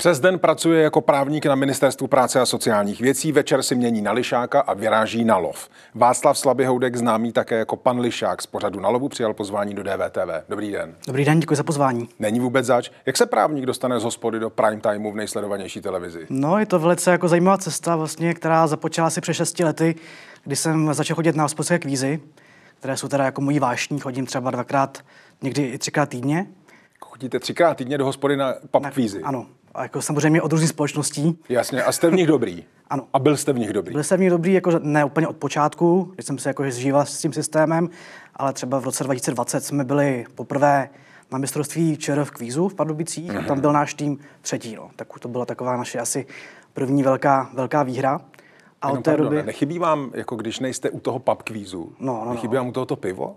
Přes den pracuje jako právník na Ministerstvu práce a sociálních věcí, večer si mění na Lišáka a vyráží na lov. Václav Slabihoudek, známý také jako pan Lišák z pořadu na lovu, přijal pozvání do DVTV. Dobrý den. Dobrý den, děkuji za pozvání. Není vůbec zač. Jak se právník dostane z hospody do prime timeu v nejsledovanější televizi? No, je to velice jako zajímavá cesta, vlastně, která započala asi před 6 lety, kdy jsem začal chodit na hospodské kvízy, které jsou teda jako mojí vášní, chodím třeba dvakrát, někdy i třikrát týdně. Chodíte třikrát týdně do hospody na pub kvízy? Ano a jako samozřejmě od různých společností. Jasně, a jste v nich dobrý. ano. A byl jste v nich dobrý. Byl jsem v nich dobrý, jako ne úplně od počátku, když jsem se jako zžíval s tím systémem, ale třeba v roce 2020 jsme byli poprvé na mistrovství ČR v kvízu v Pardubicích mm-hmm. a tam byl náš tým třetí. No. Tak to byla taková naše asi první velká, velká výhra. A Jenom od té pardon, doby... Nechybí vám, jako když nejste u toho pub kvízu, no, no, nechybí no. vám u tohoto pivo?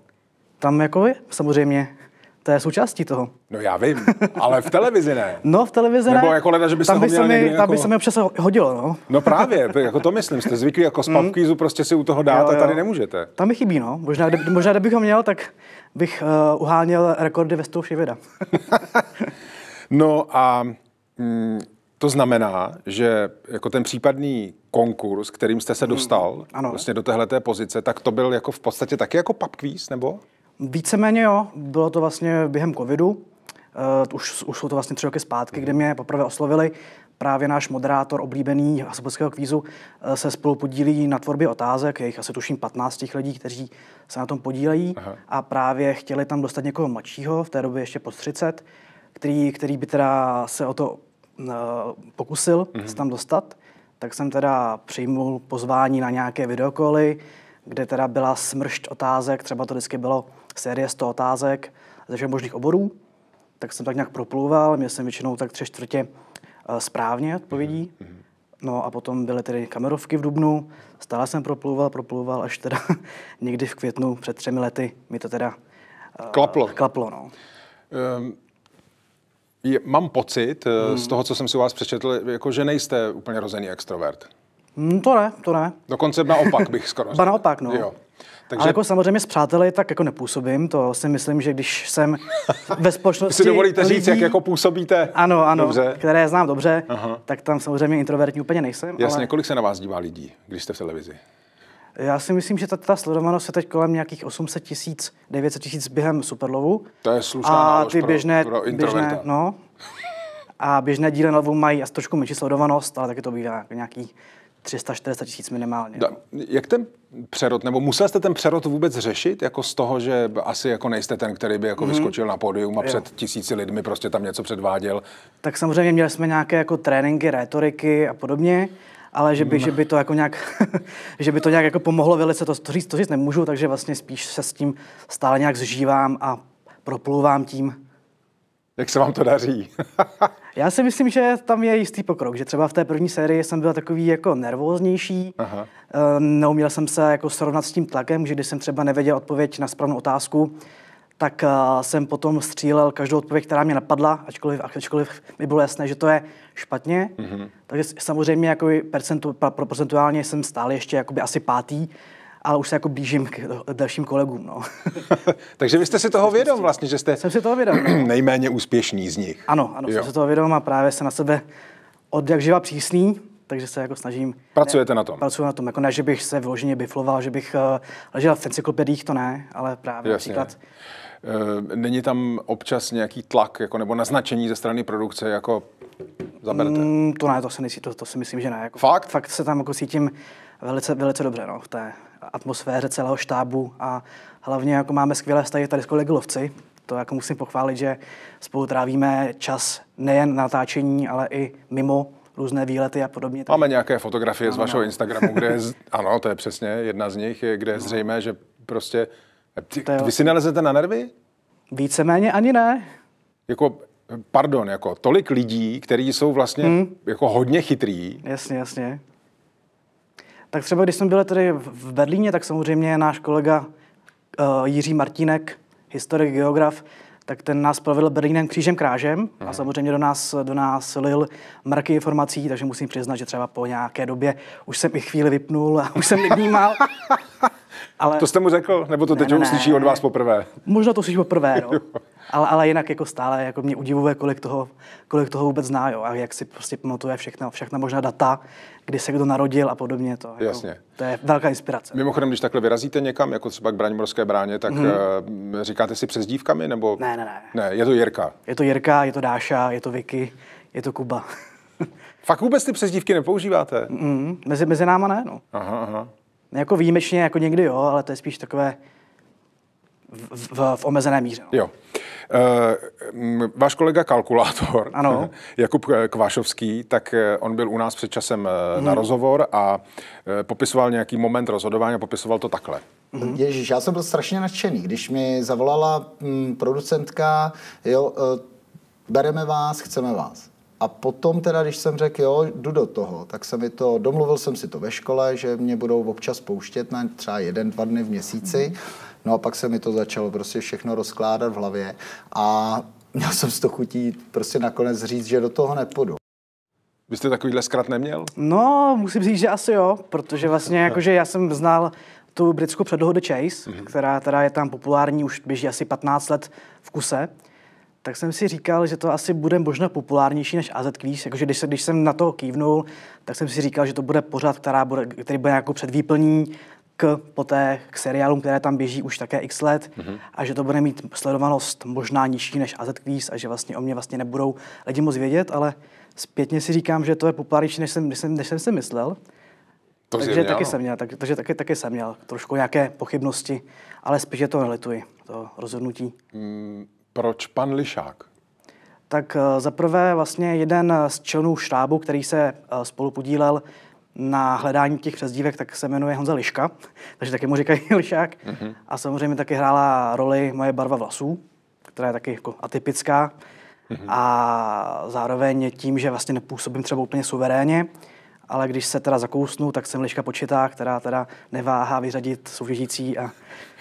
Tam jako je, samozřejmě. To je součástí toho. No já vím, ale v televizi ne. no v televizi ne. Nebo jako leda, že by tam se by se mi, jako... Tam by jako- se mi občas hodilo, no. no právě, jako to myslím, jste zvyklí jako z mm. papkýzu prostě si u toho dát jo, jo. a tady nemůžete. Tam mi chybí, no. Možná, kdyby, možná kdybych ho měl, tak bych uh, uháněl rekordy ve stouši věda. no a mm, to znamená, že jako ten případný konkurs, kterým jste se mm. dostal mm, ano. vlastně do téhleté pozice, tak to byl jako v podstatě taky jako papkvíz, nebo? Víceméně jo, bylo to vlastně během covidu, uh, už, už jsou to vlastně tři roky zpátky, mm. kde mě poprvé oslovili, právě náš moderátor oblíbený Hasabelského kvízu eh, se spolu podílí na tvorbě otázek, jejich asi tuším 15 těch lidí, kteří se na tom podílejí Aha. a právě chtěli tam dostat někoho mladšího, v té době ještě po 30, který, který by teda se o to uh, pokusil mm se tam dostat, tak jsem teda přijmul pozvání na nějaké videokoly, kde teda byla smršť otázek, třeba to vždycky bylo série 100 otázek ze všech možných oborů, tak jsem tak nějak proplouval, měl jsem většinou tak tři čtvrtě eh, správně odpovědí. Mhm, mhm. No a potom byly tedy kamerovky v Dubnu, stále jsem proplouval, proplouval, až teda někdy v květnu před třemi lety mi to teda eh, klaplo. klaplo no. Um. Je, mám pocit eh, hmm. z toho, co jsem si u vás přečetl, jako že nejste úplně rozený extrovert. Hmm, to ne, to ne. Dokonce naopak bych skoro Ba naopak, no. Jo. Takže... Ale jako samozřejmě s přáteli tak jako nepůsobím, to si myslím, že když jsem ve společnosti si dovolíte lidí, říct, jak jako působíte? Ano, ano, dobře. které znám dobře, Aha. tak tam samozřejmě introvertní úplně nejsem. Jasně, ale... kolik se na vás dívá lidí, když jste v televizi? Já si myslím, že ta, ta sledovanost je teď kolem nějakých 800 tisíc, 900 tisíc během Superlovu. To je slušná A ty pro, běžné, pro běžné, no, a běžné díly na mají asi trošku menší sledovanost, ale taky to bývá nějaký 340 tisíc minimálně. Da, jak ten přerod, nebo musel jste ten přerod vůbec řešit, jako z toho, že asi jako nejste ten, který by jako mm-hmm. vyskočil na pódium a jo. před tisíci lidmi prostě tam něco předváděl? Tak samozřejmě měli jsme nějaké jako tréninky, retoriky a podobně, ale že by, mhm. že by to jako nějak, že by to nějak jako pomohlo velice, to, to, říct, to říct nemůžu, takže vlastně spíš se s tím stále nějak zžívám a proplouvám tím. Jak se vám to daří? Já si myslím, že tam je jistý pokrok, že třeba v té první sérii jsem byl takový jako nervóznější, Aha. Ehm, neuměl jsem se jako srovnat s tím tlakem, že když jsem třeba nevěděl odpověď na správnou otázku, tak eh, jsem potom střílel každou odpověď, která mě napadla, ačkoliv, ačkoliv mi bylo jasné, že to je špatně. Mm-hmm. Takže samozřejmě jako percentu, procentuálně jsem stál ještě jakoby asi pátý, ale už se jako blížím k eh, dalším kolegům. No. Takže vy jste si toho prostě- vědom vlastně, že jste jsem si toho vědom, no. nejméně úspěšný z nich. Ano, ano, jsem si toho vědom a právě se na sebe od jak živa přísný, takže se jako snažím. Pracujete ne, na tom? Pracuji na tom, jako ne, že bych se vyloženě bifloval, že bych uh, ležel v encyklopediích, to ne, ale právě Jasně. například eh, Není tam občas nějaký tlak jako, nebo naznačení ze strany produkce, jako zaberete? Mm, to ne, to si, nesí, to, to si myslím, že ne. Jako, fakt? Fakt se tam jako cítím velice, velice dobře no, v té atmosféře celého štábu a hlavně jako máme skvělé vztahy tady s lovci. to jako musím pochválit, že spolu trávíme čas nejen natáčení, ale i mimo různé výlety a podobně. Máme nějaké fotografie no, z vašeho no. Instagramu, kde je, ano, to je přesně jedna z nich, kde je no. zřejmé, že prostě, ty, vy si nalezete na nervy? Víceméně ani ne. Jako, pardon, jako tolik lidí, kteří jsou vlastně hmm. jako hodně chytrý. Jasně, jasně tak třeba když jsme byli tady v Berlíně, tak samozřejmě náš kolega uh, Jiří Martínek, historik, geograf, tak ten nás provedl Berlínem křížem krážem a mhm. samozřejmě do nás, do nás lil mraky informací, takže musím přiznat, že třeba po nějaké době už jsem i chvíli vypnul a už jsem nevnímal, Ale... To jste mu řekl? Nebo to teď ne, ne, slyší od vás poprvé? Možná to slyší poprvé, no. ale, ale jinak jako stále jako mě udivuje, kolik toho, kolik toho vůbec zná jo, a jak si prostě pamatuje všechno, všechna možná data, kdy se kdo narodil a podobně. To, jako, Jasně. to je velká inspirace. Mimochodem, když takhle vyrazíte někam, jako třeba k Braňmorské bráně, tak hmm. říkáte si přezdívkami? Nebo... Ne, ne, ne. Ne, je to Jirka. Je to Jirka, je to Dáša, je to Vicky, je to Kuba. Fakt vůbec ty přezdívky nepoužíváte? Mm, mezi, mezi náma ne, no. Aha, aha. Jako výjimečně, jako někdy jo, ale to je spíš takové v, v, v omezené míře. No. Jo. Uh, váš kolega kalkulátor, ano. Jakub eh, Kvášovský, tak eh, on byl u nás před časem hmm. na mhm. rozhovor a popisoval nějaký moment rozhodování a popisoval to takhle. mm Ježíš, já jsem byl strašně nadšený, když mi zavolala mm, producentka, jo, bereme vás, chceme vás. A potom teda, když jsem řekl, jo, jdu do toho, tak jsem mi to, domluvil jsem si to ve škole, že mě budou občas pouštět na třeba jeden, dva dny v měsíci. No a pak se mi to začalo prostě všechno rozkládat v hlavě a měl jsem z toho chutí prostě nakonec říct, že do toho nepůjdu. Vy jste takovýhle zkrat neměl? No, musím říct, že asi jo, protože vlastně jakože já jsem znal tu britskou The Chase, mm-hmm. která teda je tam populární, už běží asi 15 let v kuse tak jsem si říkal, že to asi bude možná populárnější než AZ Quiz. Jakože když, se, když jsem na to kývnul, tak jsem si říkal, že to bude pořád, která bude, který bude jako předvýplní k, poté, k seriálům, které tam běží už také x let mm-hmm. a že to bude mít sledovanost možná nižší než AZ Quiz a že vlastně o mě vlastně nebudou lidi moc vědět, ale zpětně si říkám, že to je populárnější, než jsem, než jsem, než jsem si myslel. To takže měl. taky no. jsem měl, tak, takže taky, taky jsem měl trošku nějaké pochybnosti, ale spíš je to nelituji, to rozhodnutí. Mm, proč pan Lišák? Tak eh, zaprvé vlastně jeden z členů štábu, který se eh, spolu podílel na hledání těch přezdívek, tak se jmenuje Honza Liška, takže taky mu říkají Lišák. Mm-hmm. A samozřejmě taky hrála roli moje barva vlasů, která je taky jako atypická. Mm-hmm. A zároveň tím, že vlastně nepůsobím třeba úplně suverénně, ale když se teda zakousnu, tak jsem Liška počítá, která teda neváhá vyřadit soutěžící a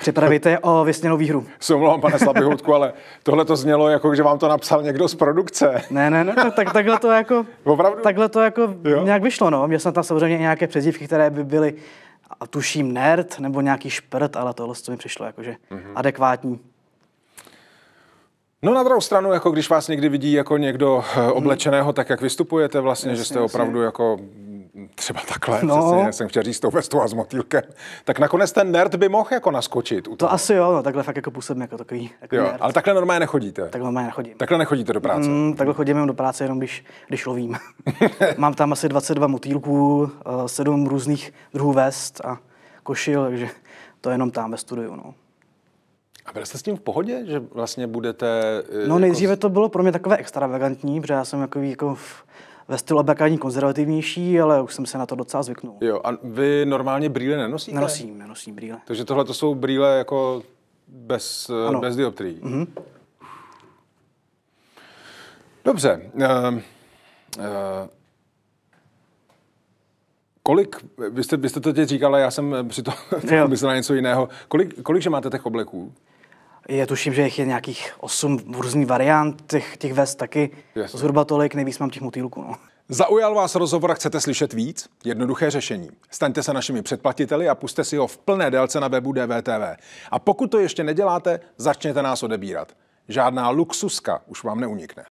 připravit je o vysněnou výhru. Se omlouvám, pane Slabihoutku, ale tohle to znělo jako, že vám to napsal někdo z produkce. Ne, ne, ne, tak, takhle to jako, Opravdu? takhle to jako jo? nějak vyšlo, no. Měl jsem tam samozřejmě nějaké přezdívky, které by byly a tuším nerd nebo nějaký šprt, ale tohle co mi přišlo jakože mm-hmm. adekvátní. No na druhou stranu, jako když vás někdy vidí jako někdo eh, oblečeného, tak jak vystupujete vlastně, jasně, že jste opravdu jasně. jako třeba takhle, no. přesně, jsem chtěl říct tou vestou a s motýlkem, tak nakonec ten nerd by mohl jako naskočit. U toho. to asi jo, no, takhle fakt jako působím jako takový jako jo, nerd. Ale takhle normálně nechodíte? Takhle normálně nechodím. Takhle nechodíte do práce? Mm, takhle chodím jenom do práce, jenom když, když lovím. Mám tam asi 22 motýlků, eh, sedm různých druhů vest a košil, takže to jenom tam ve studiu. No. A byl jste s tím v pohodě, že vlastně budete... Eh, no nejdříve jako to bylo pro mě takové extravagantní, protože já jsem jako, jako v ve stylu abrakání konzervativnější, ale už jsem se na to docela zvyknul. Jo, a vy normálně brýle nenosíte? Nenosím, nenosím brýle. Takže tohle to jsou brýle jako bez, eh, ano. bez dioptrií. Mm-hmm. Dobře. Uh, uh, Kolik, vy jste, vy jste to teď říkala, já jsem při tom myslel na něco jiného. Kolik, kolik že máte těch obleků? Je tuším, že jich je nějakých osm různých variant, těch, těch vest taky Jasně. zhruba tolik, nejvíc mám těch motýlků. No. Zaujal vás rozhovor a chcete slyšet víc? Jednoduché řešení. Staňte se našimi předplatiteli a puste si ho v plné délce na webu DVTV. A pokud to ještě neděláte, začněte nás odebírat. Žádná luxuska už vám neunikne.